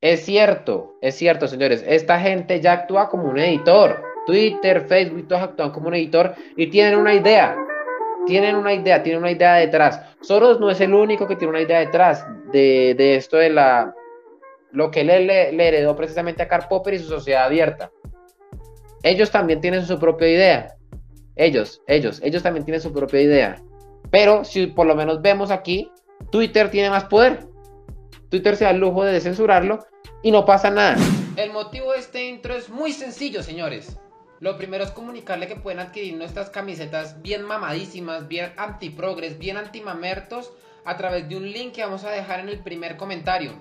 Es cierto, es cierto, señores. Esta gente ya actúa como un editor. Twitter, Facebook, todos actúan como un editor y tienen una idea. Tienen una idea, tienen una idea detrás. Soros no es el único que tiene una idea detrás de, esto de la. Lo que le, le, heredó precisamente a Karl Popper y su sociedad abierta. Ellos también tienen su propia idea. Ellos, ellos, ellos también tienen su propia idea. Pero si por lo menos vemos aquí, Twitter tiene más poder Twitter se da el lujo de censurarlo y no pasa nada. El motivo de este intro es muy sencillo, señores. Lo primero es comunicarle que pueden adquirir nuestras camisetas bien mamadísimas, bien anti antiprogres, bien antimamertos a través de un link que vamos a dejar en el primer comentario.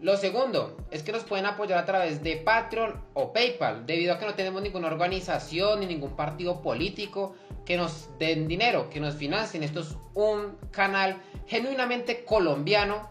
Lo segundo es que nos pueden apoyar a través de Patreon o PayPal, debido a que no tenemos ninguna organización ni ningún partido político que nos den dinero, que nos financien. Esto es un canal genuinamente colombiano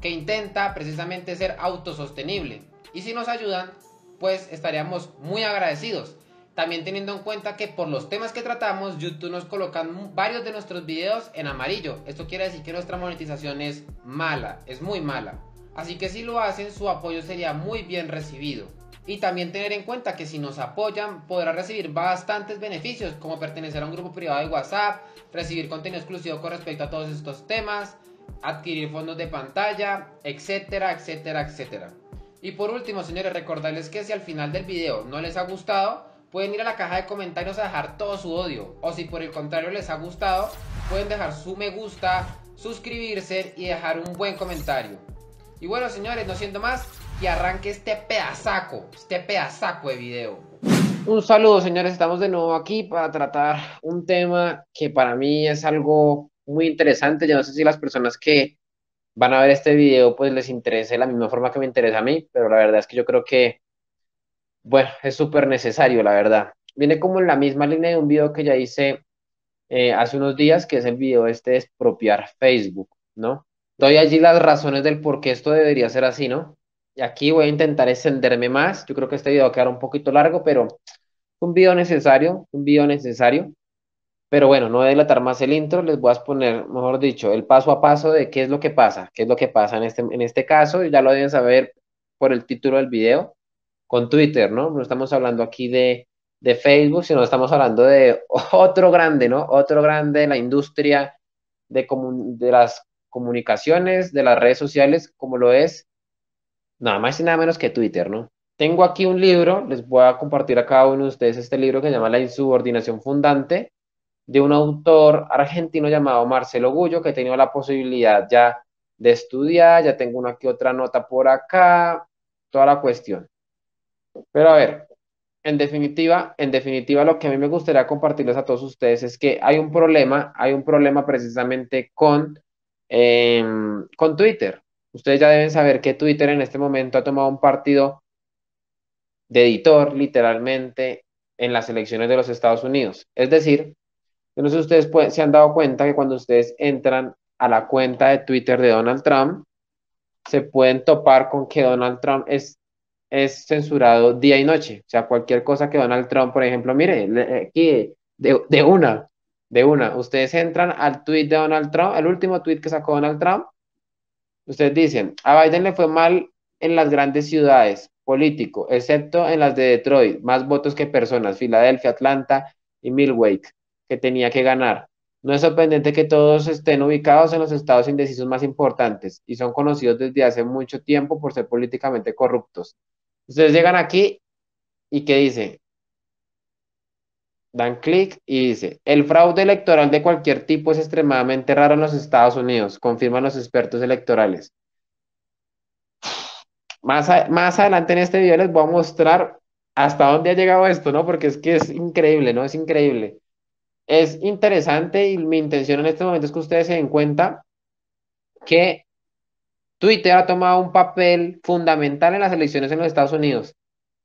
que intenta precisamente ser autosostenible. Y si nos ayudan, pues estaríamos muy agradecidos. También teniendo en cuenta que por los temas que tratamos, YouTube nos coloca varios de nuestros videos en amarillo. Esto quiere decir que nuestra monetización es mala, es muy mala. Así que si lo hacen, su apoyo sería muy bien recibido. Y también tener en cuenta que si nos apoyan podrá recibir bastantes beneficios como pertenecer a un grupo privado de WhatsApp, recibir contenido exclusivo con respecto a todos estos temas, adquirir fondos de pantalla, etcétera, etcétera, etcétera. Y por último, señores, recordarles que si al final del video no les ha gustado, pueden ir a la caja de comentarios a dejar todo su odio. O si por el contrario les ha gustado, pueden dejar su me gusta, suscribirse y dejar un buen comentario. Y bueno, señores, no siendo más, que arranque este pedazaco, este pedazaco de video. Un saludo, señores, estamos de nuevo aquí para tratar un tema que para mí es algo muy interesante. ya no sé si las personas que van a ver este video pues les interese de la misma forma que me interesa a mí, pero la verdad es que yo creo que, bueno, es súper necesario, la verdad. Viene como en la misma línea de un video que ya hice eh, hace unos días, que es el video este de expropiar Facebook, ¿no? Doy allí las razones del por qué esto debería ser así, ¿no? Y aquí voy a intentar extenderme más. Yo creo que este video va a quedar un poquito largo, pero un video necesario, un video necesario. Pero bueno, no voy a dilatar más el intro, les voy a poner, mejor dicho, el paso a paso de qué es lo que pasa, qué es lo que pasa en este, en este caso, ya lo deben saber por el título del video, con Twitter, ¿no? No estamos hablando aquí de, Facebook, sino estamos hablando de otro grande, ¿no? Otro grande la industria de, de las comunicaciones, de las redes sociales, como lo es nada más y nada menos que Twitter, ¿no? Tengo aquí un libro, les voy a compartir a cada uno de ustedes este libro que se llama La insubordinación fundante de un autor argentino llamado Marcelo Gullo, que he tenido la posibilidad ya de estudiar, ya tengo una que otra nota por acá, toda la cuestión. Pero a ver, en definitiva, en definitiva lo que a mí me gustaría compartirles a todos ustedes es que hay un problema, hay un problema precisamente con, em, con Twitter. Ustedes ya deben saber que Twitter en este momento ha tomado un partido de editor, literalmente, en las elecciones de los Estados Unidos. Es decir, yo no sé si ustedes se han dado cuenta que cuando ustedes entran a la cuenta de Twitter de Donald Trump, se pueden topar con que Donald Trump es, censurado día y noche. O sea, cualquier cosa que Donald Trump, por ejemplo, mire, aquí, de, una, de una, ustedes entran al tweet de Donald Trump, el último tweet que sacó Donald Trump, ustedes dicen, a Biden le fue mal en las grandes ciudades, político, excepto en las de Detroit, más votos que personas, Filadelfia, Atlanta y Milwaukee que tenía que ganar. No es sorprendente que todos estén ubicados en los estados indecisos más importantes y son conocidos desde hace mucho tiempo por ser políticamente corruptos. Ustedes llegan aquí y ¿qué dice? Dan clic y dice, el fraude electoral de cualquier tipo es extremadamente raro en los Estados Unidos, confirman los expertos electorales. Más, más adelante en este video les voy a mostrar hasta dónde ha llegado esto, ¿no? Porque es que es increíble, ¿no? Es increíble es interesante y mi intención en este momento es que ustedes se den cuenta que Twitter ha tomado un papel fundamental en las elecciones en los Estados Unidos.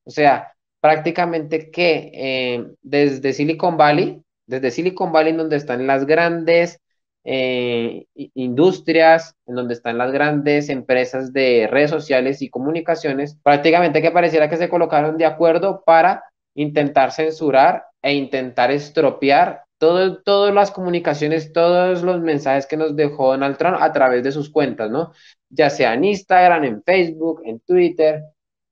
O sea, prácticamente que eh, desde Silicon Valley, desde Silicon Valley, donde están las grandes eh, industrias, en donde están las grandes empresas de redes sociales y comunicaciones, prácticamente que pareciera que se colocaron de acuerdo para intentar censurar e intentar estropear todas las comunicaciones, todos los mensajes que nos dejó Donald Trump a través de sus cuentas, ¿no? Ya sea en Instagram, en Facebook, en Twitter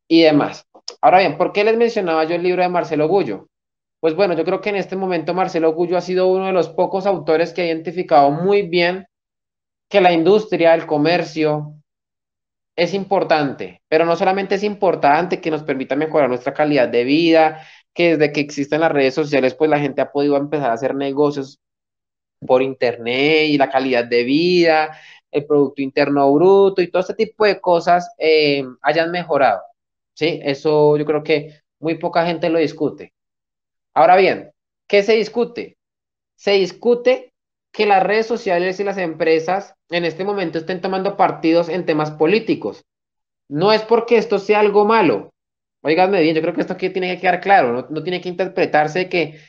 y demás. Ahora bien, ¿por qué les mencionaba yo el libro de Marcelo Gullo? Pues bueno, yo creo que en este momento Marcelo Gullo ha sido uno de los pocos autores que ha identificado muy bien que la industria, el comercio, es importante, pero no solamente es importante que nos permita mejorar nuestra calidad de vida, que desde que existen las redes sociales, pues la gente ha podido empezar a hacer negocios por internet y la calidad de vida, el Producto Interno Bruto y todo este tipo de cosas eh, hayan mejorado. ¿sí? Eso yo creo que muy poca gente lo discute. Ahora bien, ¿qué se discute? Se discute que las redes sociales y las empresas en este momento estén tomando partidos en temas políticos. No es porque esto sea algo malo, Oiganme bien, yo creo que esto aquí tiene que quedar claro, no, tiene que interpretarse que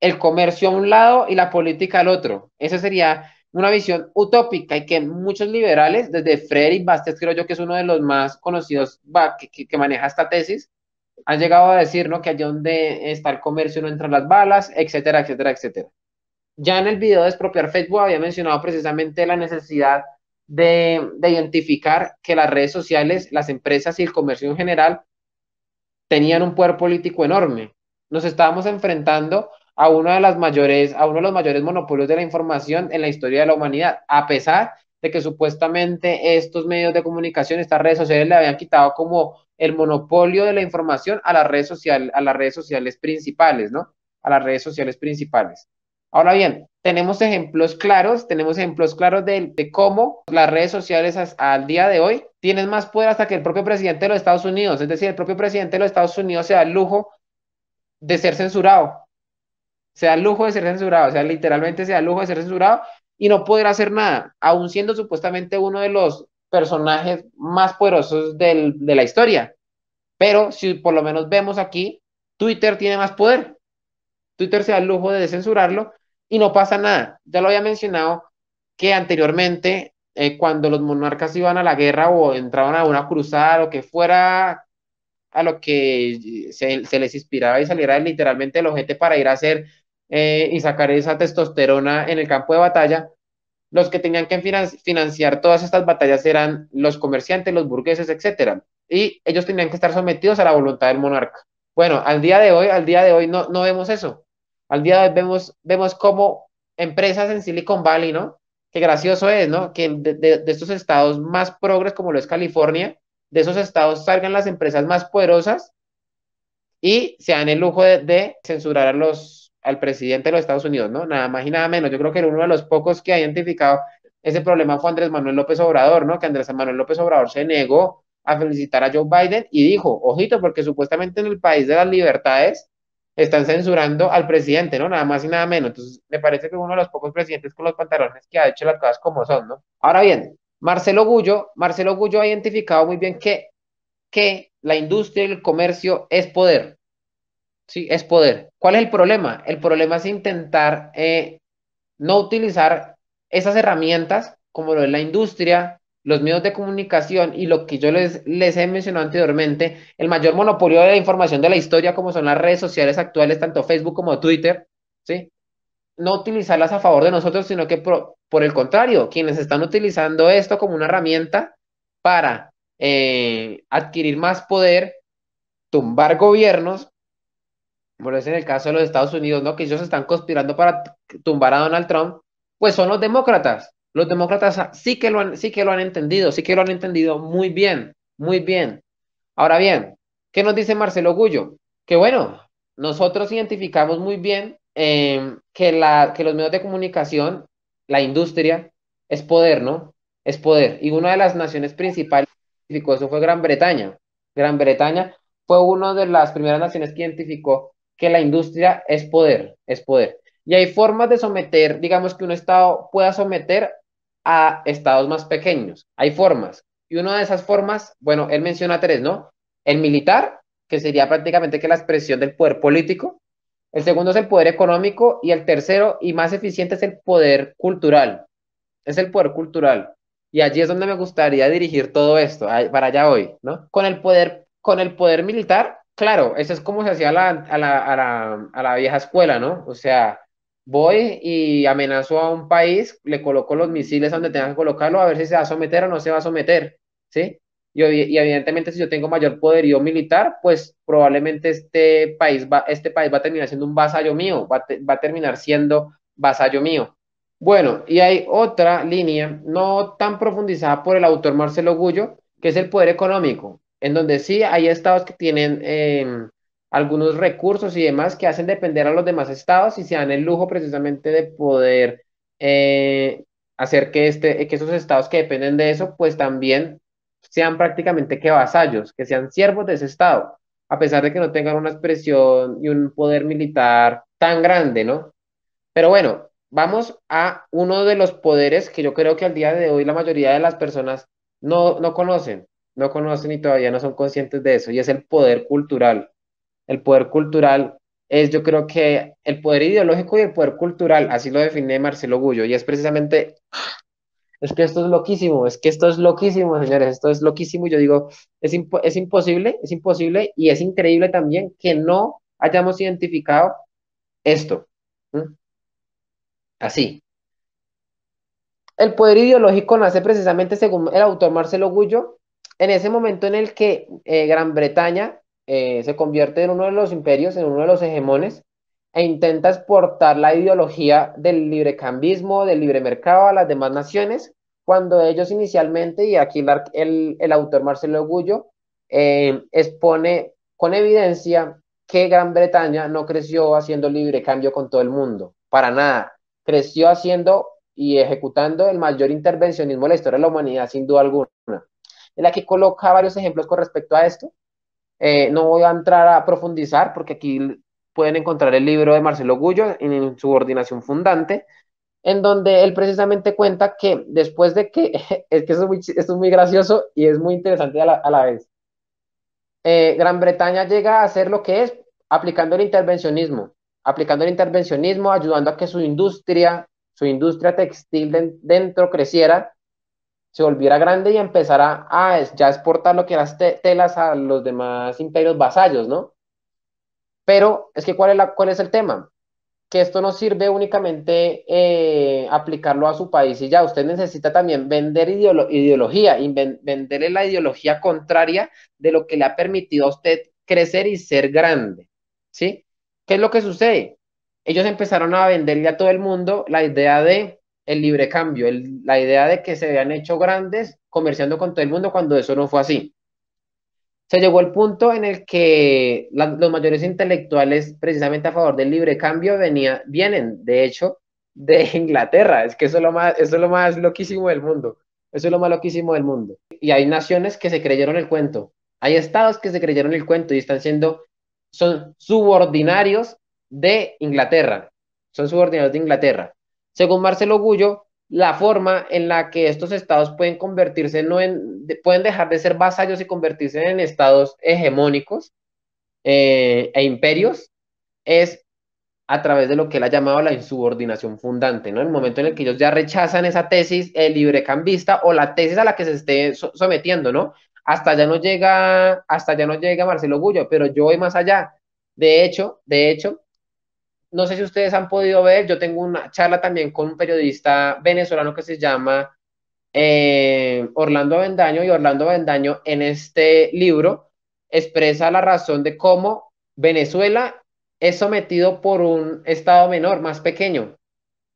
el comercio a un lado y la política al otro. Esa sería una visión utópica y que muchos liberales, desde Freddy Bastes, creo yo que es uno de los más conocidos que, que, maneja esta tesis, han llegado a decir ¿no? que allá donde está el comercio no entran las balas, etcétera, etcétera, etcétera. Ya en el video de expropiar Facebook había mencionado precisamente la necesidad de, de identificar que las redes sociales, las empresas y el comercio en general tenían un poder político enorme. Nos estábamos enfrentando a uno de las mayores, a uno de los mayores monopolios de la información en la historia de la humanidad, a pesar de que supuestamente estos medios de comunicación, estas redes sociales le habían quitado como el monopolio de la información a las redes social, a las redes sociales principales, ¿no? A las redes sociales principales. Ahora bien, tenemos ejemplos claros, tenemos ejemplos claros de, cómo las redes sociales al día de hoy tienen más poder hasta que el propio presidente de los Estados Unidos, es decir, el propio presidente de los Estados Unidos se da el lujo de ser censurado, se da el lujo de ser censurado, o sea, literalmente se da el lujo de ser censurado y no poder hacer nada, aún siendo supuestamente uno de los personajes más poderosos de la historia. Pero si por lo menos vemos aquí, Twitter tiene más poder. Twitter se da el lujo de censurarlo y no pasa nada. Ya lo había mencionado que anteriormente, eh, cuando los monarcas iban a la guerra o entraban a una cruzada, o que fuera a lo que eh, se, les inspiraba y saliera literalmente el ojete para ir a hacer eh, y sacar esa testosterona en el campo de batalla, los que tenían que financiar todas estas batallas eran los comerciantes, los burgueses, etcétera, y ellos tenían que estar sometidos a la voluntad del monarca. Bueno, al día de hoy, al día de hoy no, no vemos eso. Al día de hoy vemos, vemos cómo empresas en Silicon Valley, ¿no? Qué gracioso es, ¿no? Que de, de, estos estados más progres como lo es California, de esos estados salgan las empresas más poderosas y se dan el lujo de, censurar a los, al presidente de los Estados Unidos, ¿no? Nada más y nada menos. Yo creo que uno de los pocos que ha identificado ese problema fue Andrés Manuel López Obrador, ¿no? Que Andrés Manuel López Obrador se negó a felicitar a Joe Biden y dijo, ojito, porque supuestamente en el país de las libertades están censurando al presidente, ¿no? Nada más y nada menos. Entonces, me parece que uno de los pocos presidentes con los pantalones que ha hecho las cosas como son, ¿no? Ahora bien, Marcelo Gullo, Marcelo ha identificado muy bien que, que la industria y el comercio es poder. Sí, es poder. ¿Cuál es el problema? El problema es intentar eh, no utilizar esas herramientas como lo es la industria, los medios de comunicación y lo que yo les, les he mencionado anteriormente, el mayor monopolio de la información de la historia, como son las redes sociales actuales, tanto Facebook como Twitter, ¿sí? No utilizarlas a favor de nosotros, sino que por, el contrario, quienes están utilizando esto como una herramienta para eh, adquirir más poder, tumbar gobiernos, por es en el caso de los Estados Unidos, ¿no? Que ellos están conspirando para tumbar a Donald Trump, pues son los demócratas, los demócratas sí que, lo han, sí que lo han entendido, sí que lo han entendido muy bien, muy bien. Ahora bien, ¿qué nos dice Marcelo Gullo? Que bueno, nosotros identificamos muy bien em, que, que los medios de comunicación, la industria, es poder, ¿no? Es poder. Y una de las naciones principales que identificó eso fue Gran Bretaña. Gran Bretaña fue una de las primeras naciones que identificó que la industria es poder, es poder. Y hay formas de someter, digamos que un Estado pueda someter a estados más pequeños. Hay formas. Y una de esas formas, bueno, él menciona tres, ¿no? El militar, que sería prácticamente que la expresión del poder político. El segundo es el poder económico y el tercero y más eficiente es el poder cultural. Es el poder cultural. Y allí es donde me gustaría dirigir todo esto, para allá hoy, ¿no? Con el poder, con el poder militar, claro, eso es como se hacía la, a la vieja escuela, ¿no? O sea, voy y amenazo a un país, le coloco los misiles donde tenga que colocarlo, a ver si se va a someter o no se va a someter, ¿sí? Y, y evidentemente si yo tengo mayor poderío militar, pues probablemente este país va, este país va a terminar siendo un vasallo mío, va, a terminar siendo vasallo mío. Bueno, y hay otra línea no tan profundizada por el autor Marcelo Gullo, que es el poder económico, en donde sí hay estados que tienen em, algunos recursos y demás que hacen depender a los demás estados y se dan el lujo precisamente de poder eh, hacer que, este, que esos estados que dependen de eso, pues también sean prácticamente que vasallos, que sean siervos de ese estado, a pesar de que no tengan una expresión y un poder militar tan grande, ¿no? Pero bueno, vamos a uno de los poderes que yo creo que al día de hoy la mayoría de las personas no, no conocen, no conocen y todavía no son conscientes de eso, y es el poder cultural el poder cultural es yo creo que el poder ideológico y el poder cultural, así lo define Marcelo Gullo, y es precisamente, es que esto es loquísimo, es que esto es loquísimo, señores, esto es loquísimo, y yo digo, es, imposible, es imposible, y es increíble también que no hayamos identificado esto. Así. El poder ideológico nace precisamente, según el autor Marcelo Gullo, en ese momento en el que eh, Gran Bretaña eh, se convierte en uno de los imperios, en uno de los hegemones, e intenta exportar la ideología del librecambismo, del libre mercado a las demás naciones, cuando ellos inicialmente, y aquí el, autor Marcelo Gullo, eh, expone con evidencia que Gran Bretaña no creció haciendo libre cambio con todo el mundo, para nada. Creció haciendo y ejecutando el mayor intervencionismo de la historia de la humanidad, sin duda alguna. En la que coloca varios ejemplos con respecto a esto, eh, no voy a entrar a profundizar porque aquí pueden encontrar el libro de Marcelo Gullo en su Subordinación Fundante, en donde él precisamente cuenta que después de que, es que es muy, esto es muy gracioso y es muy interesante a la, vez, eh, Gran Bretaña llega a hacer lo que es aplicando el intervencionismo, aplicando el intervencionismo, ayudando a que su industria, su industria textil dentro creciera se volviera grande y empezara a ya exportar lo que eran las telas a los demás imperios vasallos, ¿no? Pero es que ¿cuál es, la, cuál es el tema? Que esto no sirve únicamente eh, aplicarlo a su país y ya, usted necesita también vender ideología y venderle la ideología contraria de lo que le ha permitido a usted crecer y ser grande, ¿sí? ¿Qué es lo que sucede? Ellos empezaron a venderle a todo el mundo la idea de el libre cambio, la idea de que se habían hecho grandes comerciando con todo el mundo cuando eso no fue así. Se llegó el punto en el que los mayores intelectuales precisamente a favor del libre cambio venía, vienen, de hecho, de Inglaterra. Es que eso lo más, eso es lo más loquísimo del mundo. Eso es lo más loquísimo del mundo. Y hay naciones que se creyeron el cuento. Hay estados que se creyeron el cuento y están siendo, son subordinarios de Inglaterra. Son subordinarios de Inglaterra. Según Marcelo Gullo, la forma en la que estos estados pueden convertirse, no en, pueden dejar de ser vasallos y convertirse en estados hegemónicos eh, e imperios, es a través de lo que él ha llamado la insubordinación fundante, ¿no? El momento en el que ellos ya rechazan esa tesis libre librecambista o la tesis a la que se esté sometiendo, ¿no? Hasta ya no llega, hasta ya no llega Marcelo Gullo, pero yo voy más allá. De hecho, de hecho, no sé si ustedes han podido ver, yo tengo una charla también con un periodista venezolano que se llama eh, Orlando Vendaño y Orlando Vendaño en este libro expresa la razón de cómo Venezuela es sometido por un Estado menor, más pequeño,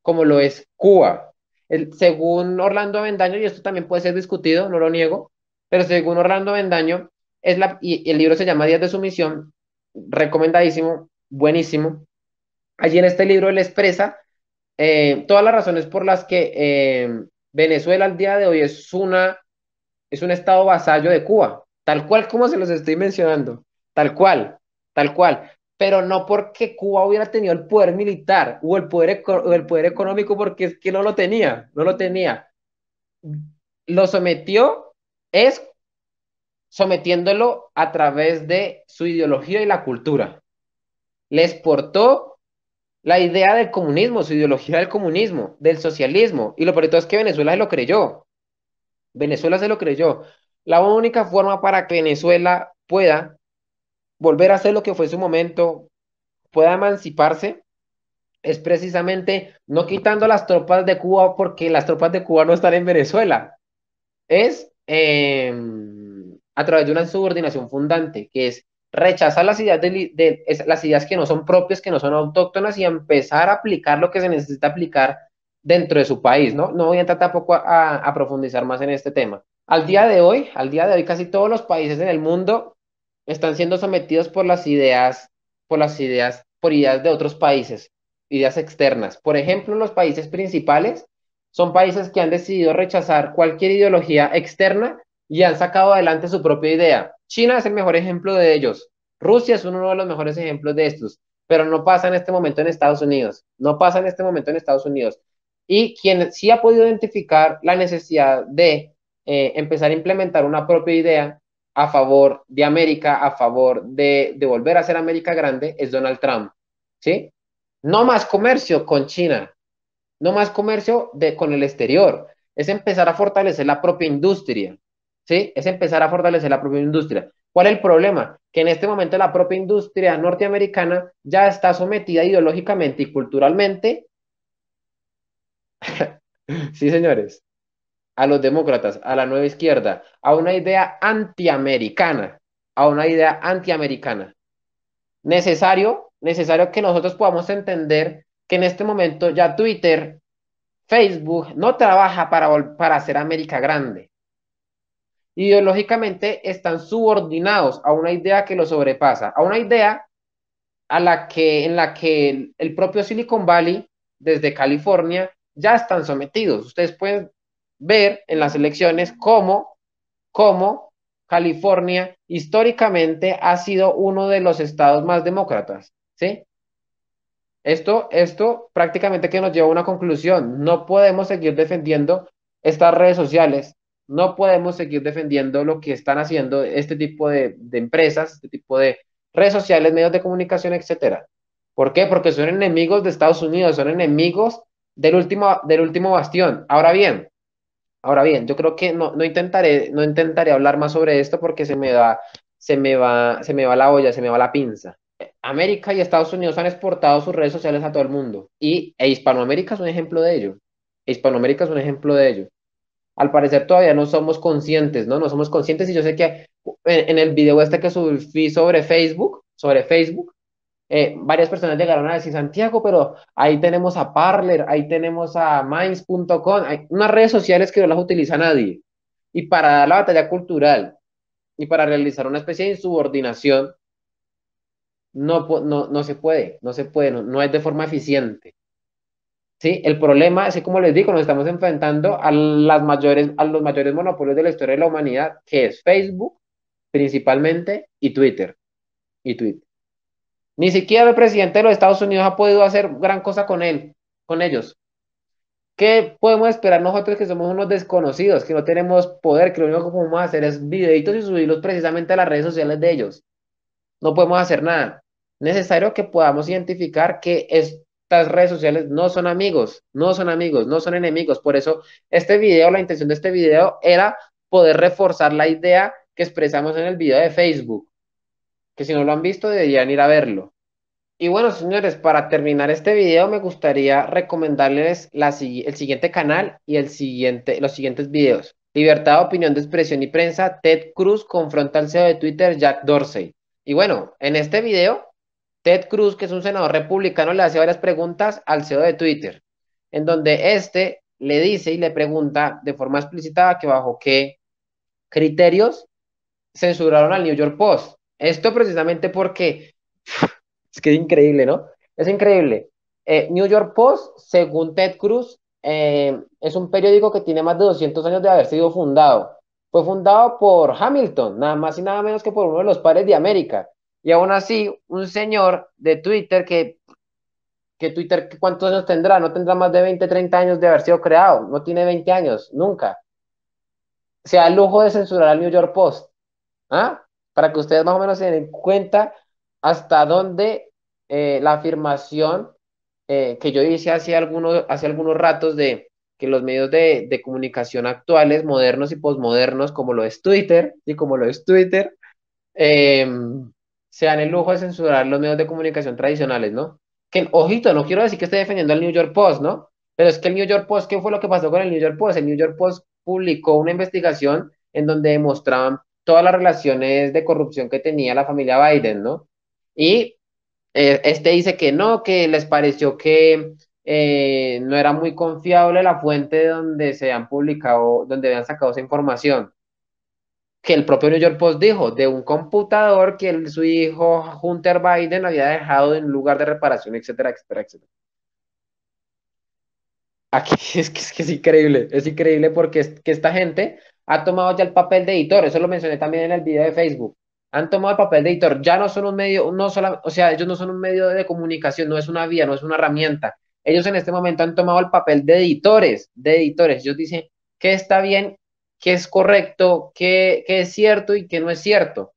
como lo es Cuba. El, según Orlando Vendaño y esto también puede ser discutido, no lo niego, pero según Orlando Vendaño es la, y el libro se llama Días de Sumisión, recomendadísimo, buenísimo. Allí en este libro él expresa eh, todas las razones por las que eh, Venezuela al día de hoy es, una, es un estado vasallo de Cuba, tal cual como se los estoy mencionando, tal cual, tal cual pero no porque Cuba hubiera tenido el poder militar o el poder, el poder económico, porque es que no lo tenía, no lo tenía. Lo sometió es sometiéndolo a través de su ideología y la cultura. Le exportó la idea del comunismo, su ideología del comunismo, del socialismo. Y lo peor es que Venezuela se lo creyó. Venezuela se lo creyó. La única forma para que Venezuela pueda volver a ser lo que fue en su momento, pueda emanciparse, es precisamente no quitando las tropas de Cuba porque las tropas de Cuba no están en Venezuela. Es em, a través de una subordinación fundante, que es Rechaza las ideas, de, las ideas que no son propias, que no son autóctonas y empezar a aplicar lo que se necesita aplicar dentro de su país, ¿no? No voy a entrar tampoco a, profundizar más en este tema. Al día de hoy, al día de hoy, casi todos los países en el mundo están siendo sometidos por las ideas, por las ideas, por ideas de otros países, ideas externas. Por ejemplo, los países principales son países que han decidido rechazar cualquier ideología externa y han sacado adelante su propia idea. China es el mejor ejemplo de ellos. Rusia es uno de los mejores ejemplos de estos, pero no pasa en este momento en Estados Unidos. No pasa en este momento en Estados Unidos. Y quien sí ha podido identificar la necesidad de eh, empezar a implementar una propia idea a favor de América, a favor de, volver a ser América grande, es Donald Trump. ¿Sí? No más comercio con China, no más comercio de, con el exterior, es empezar a fortalecer la propia industria, ¿sí? Es empezar a fortalecer la propia industria. ¿Cuál es el problema? Que en este momento la propia industria norteamericana ya está sometida ideológicamente y culturalmente, sí señores, a los demócratas, a la nueva izquierda, a una idea antiamericana, a una idea antiamericana. Necesario, necesario que nosotros podamos entender que en este momento ya Twitter, Facebook no trabaja para, para hacer América grande ideológicamente están subordinados a una idea que los sobrepasa, a una idea a la que, en la que el, propio Silicon Valley, desde California, ya están sometidos. Ustedes pueden ver en las elecciones cómo, cómo California históricamente ha sido uno de los estados más demócratas, ¿sí? Esto, esto prácticamente que nos lleva a una conclusión. No podemos seguir defendiendo estas redes sociales no podemos seguir defendiendo lo que están haciendo este tipo de, empresas, este tipo de redes sociales, medios de comunicación, etc. ¿Por qué? Porque son enemigos de Estados Unidos, son enemigos del último, del último bastión. Ahora bien, ahora bien, yo creo que no, intentaré, no intentaré hablar más sobre esto porque se me, va, se, me va, se me va la olla, se me va la pinza. América y Estados Unidos han exportado sus redes sociales a todo el mundo y e Hispanoamérica es un ejemplo de ello. Hispanoamérica es un ejemplo de ello al parecer todavía no somos conscientes, ¿no? No somos conscientes y yo sé que en, el video este que subí sobre Facebook, sobre Facebook, eh, varias personas llegaron a decir, Santiago, pero ahí tenemos a Parler, ahí tenemos a Minds.com, hay unas redes sociales que no las utiliza nadie. Y para dar la batalla cultural y para realizar una especie de insubordinación, no, no, se puede, no se puede, no es de forma eficiente. ¿sí? El problema, así como les digo, nos estamos enfrentando a, las mayores, a los mayores monopolios de la historia de la humanidad, que es Facebook, principalmente, y Twitter. Y Twitter. Ni siquiera el presidente de los Estados Unidos ha podido hacer gran cosa con él, con ellos. ¿Qué podemos esperar nosotros que somos unos desconocidos, que no tenemos poder, que lo único que podemos hacer es videitos y subirlos precisamente a las redes sociales de ellos? No podemos hacer nada. Necesario que podamos identificar que es estas redes sociales no son amigos, no son amigos, no son enemigos. Por eso este video, la intención de este video era poder reforzar la idea que expresamos en el video de Facebook, que si no lo han visto deberían ir a verlo. Y bueno, señores, para terminar este video me gustaría recomendarles el siguiente canal y los siguientes videos. Libertad de opinión de expresión y prensa, Ted Cruz confronta al CEO de Twitter, Jack Dorsey. Y bueno, en este video Ted Cruz, que es un senador republicano, le hace varias preguntas al CEO de Twitter, en donde este le dice y le pregunta de forma explícita que bajo qué criterios censuraron al New York Post. Esto precisamente porque es que es increíble, ¿no? Es increíble. Eh, New York Post, según Ted Cruz, eh, es un periódico que tiene más de 200 años de haber sido fundado. Fue fundado por Hamilton, nada más y nada menos que por uno de los padres de América. Y aún así, un señor de Twitter que, que Twitter, ¿cuántos años tendrá? No tendrá más de 20, 30 años de haber sido creado. No tiene 20 años, nunca. Se da el lujo de censurar al New York Post. ¿Ah? Para que ustedes más o menos se den cuenta hasta dónde eh, la afirmación eh, que yo hice hace algunos, hace algunos ratos de que los medios de, comunicación actuales, modernos y posmodernos, como lo es Twitter, y como lo es Twitter, em, se dan el lujo de censurar los medios de comunicación tradicionales, ¿no? Que, ojito, no quiero decir que esté defendiendo al New York Post, ¿no? Pero es que el New York Post, ¿qué fue lo que pasó con el New York Post? El New York Post publicó una investigación en donde demostraban todas las relaciones de corrupción que tenía la familia Biden, ¿no? Y eh, este dice que no, que les pareció que eh, no era muy confiable la fuente donde se han publicado, donde habían sacado esa información que el propio New York Post dijo, de un computador que su hijo Hunter Biden había dejado en lugar de reparación, etcétera, etcétera, etcétera. Aquí es que, es, increíble, es increíble porque que esta gente ha tomado ya el papel de editor, eso lo mencioné también en el video de Facebook, han tomado el papel de editor, ya no son un medio, no sola, o sea, ellos no son un medio de comunicación, no es una vía, no es una herramienta, ellos en este momento han tomado el papel de editores, de editores, ellos dicen que está bien qué es correcto, qué, es cierto y qué no es cierto.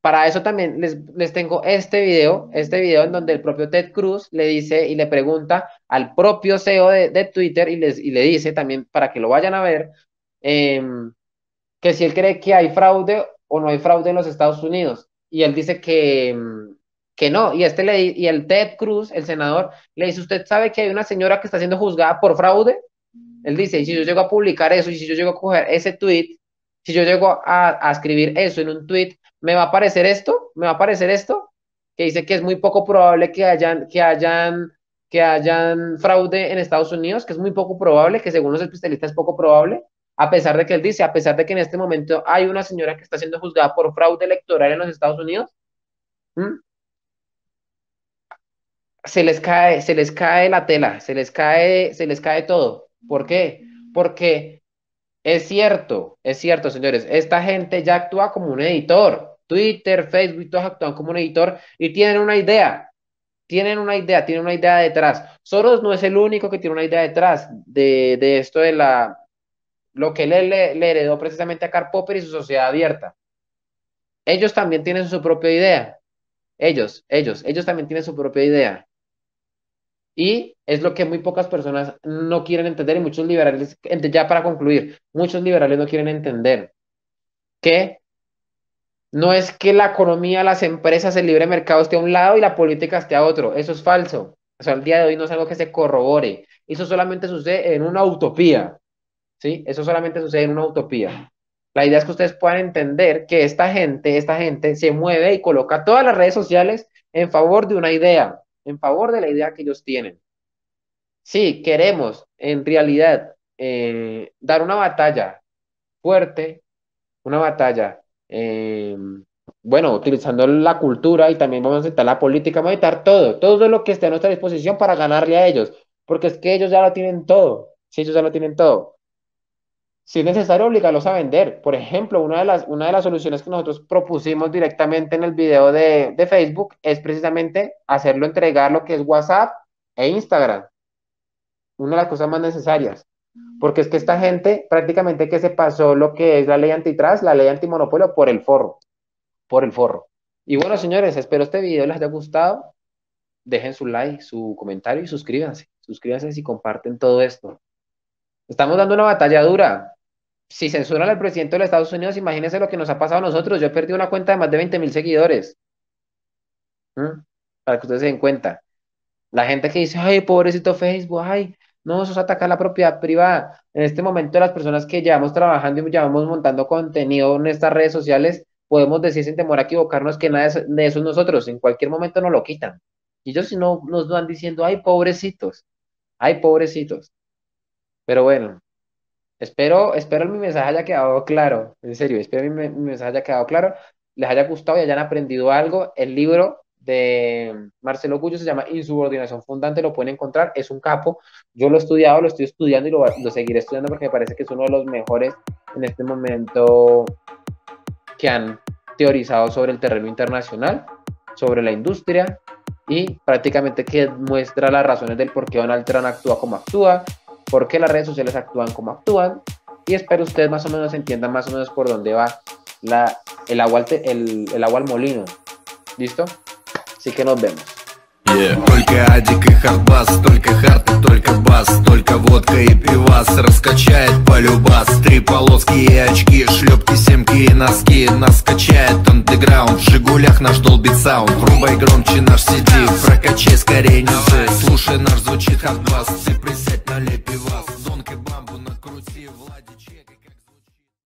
Para eso también les, tengo este video, este video en donde el propio Ted Cruz le dice y le pregunta al propio CEO de, Twitter y, les, le dice también para que lo vayan a ver, em, que si él cree que hay fraude o no hay fraude en los Estados Unidos. Y él dice que, em, que no. Y, este le, y el Ted Cruz, el senador, le dice, ¿usted sabe que hay una señora que está siendo juzgada por fraude? Él dice, y si yo llego a publicar eso, y si yo llego a coger ese tweet, si yo llego a, escribir eso en un tweet, ¿me va a aparecer esto? ¿Me va a aparecer esto? Que dice que es muy poco probable que hayan, que hayan, que hayan fraude en Estados Unidos, que es muy poco probable, que según los especialistas es poco probable, a pesar de que él dice, a pesar de que en este momento hay una señora que está siendo juzgada por fraude electoral en los Estados Unidos, se les cae, se les cae la tela, se les cae, se les cae todo. ¿Por qué? Porque es cierto, es cierto, señores, esta gente ya actúa como un editor. Twitter, Facebook, todos actúan como un editor y tienen una idea. Tienen una idea, tienen una idea detrás. Soros no es el único que tiene una idea detrás de, esto de la. Lo que le, heredó precisamente a Karl Popper y su sociedad abierta. Ellos también tienen su propia idea. Ellos, ellos, ellos también tienen su propia idea. Y es lo que muy pocas personas no quieren entender y muchos liberales, ya para concluir, muchos liberales no quieren entender que no es que la economía, las empresas, el libre mercado esté a un lado y la política esté a otro. Eso es falso. O sea, al día de hoy no es algo que se corrobore. Eso solamente sucede en una utopía. ¿Sí? Eso solamente sucede en una utopía. La idea es que ustedes puedan entender que esta gente, esta gente se mueve y coloca todas las redes sociales en favor de una idea, en favor de la idea que ellos tienen. Si queremos en realidad eh, dar una batalla fuerte, una batalla, eh, bueno, utilizando la cultura y también vamos a necesitar la política, vamos a necesitar todo, todo lo que esté a nuestra disposición para ganarle a ellos, porque es que ellos ya lo tienen todo, si ellos ya lo tienen todo. Si es necesario, obligarlos a vender. Por ejemplo, una de las, una de las soluciones que nosotros propusimos directamente en el video de, Facebook es precisamente hacerlo entregar lo que es WhatsApp e Instagram. Una de las cosas más necesarias. Porque es que esta gente prácticamente que se pasó lo que es la ley antitrust, la ley antimonopolio por el forro. Por el forro. Y bueno, señores, espero este video les haya gustado. Dejen su like, su comentario y suscríbanse. Suscríbanse y comparten todo esto. Estamos dando una batalla dura si censuran al presidente de los Estados Unidos, imagínense lo que nos ha pasado a nosotros. Yo he perdido una cuenta de más de 20 mil seguidores. ¿Mm? Para que ustedes se den cuenta. La gente que dice, ay, pobrecito Facebook, ay, no, eso es atacar la propiedad privada. En este momento, las personas que llevamos trabajando y llevamos montando contenido en estas redes sociales, podemos decir sin temor a equivocarnos que nada de eso es nosotros. En cualquier momento nos lo quitan. Y ellos si no nos van diciendo, ay, pobrecitos, ay, pobrecitos. Pero bueno, Espero, espero mi mensaje haya quedado claro, en serio, espero mi, mensaje haya quedado claro, les haya gustado y hayan aprendido algo. El libro de Marcelo Cuyo se llama Insubordinación Fundante, lo pueden encontrar, es un capo, yo lo he estudiado, lo estoy estudiando y lo, lo seguiré estudiando porque me parece que es uno de los mejores en este momento que han teorizado sobre el terreno internacional, sobre la industria y prácticamente que muestra las razones del por qué Donald Trump actúa como actúa, por qué las redes sociales actúan como actúan y espero ustedes más o menos entiendan más o menos por dónde va el, agua el agua al molino. ¿Listo? Así que nos vemos. Yeah. Только Адик и Хардбас, только Хард и только Бас Только водка и пивас раскачает полюбас Три полоски и очки, шлепки, семки и носки Нас качает андеграунд, в Жигулях наш долбит саунд рубай громче наш сиди. прокачай скорее низы Слушай наш звучит Хардбас, ты присядь налей пивас Донг и бамбу накрути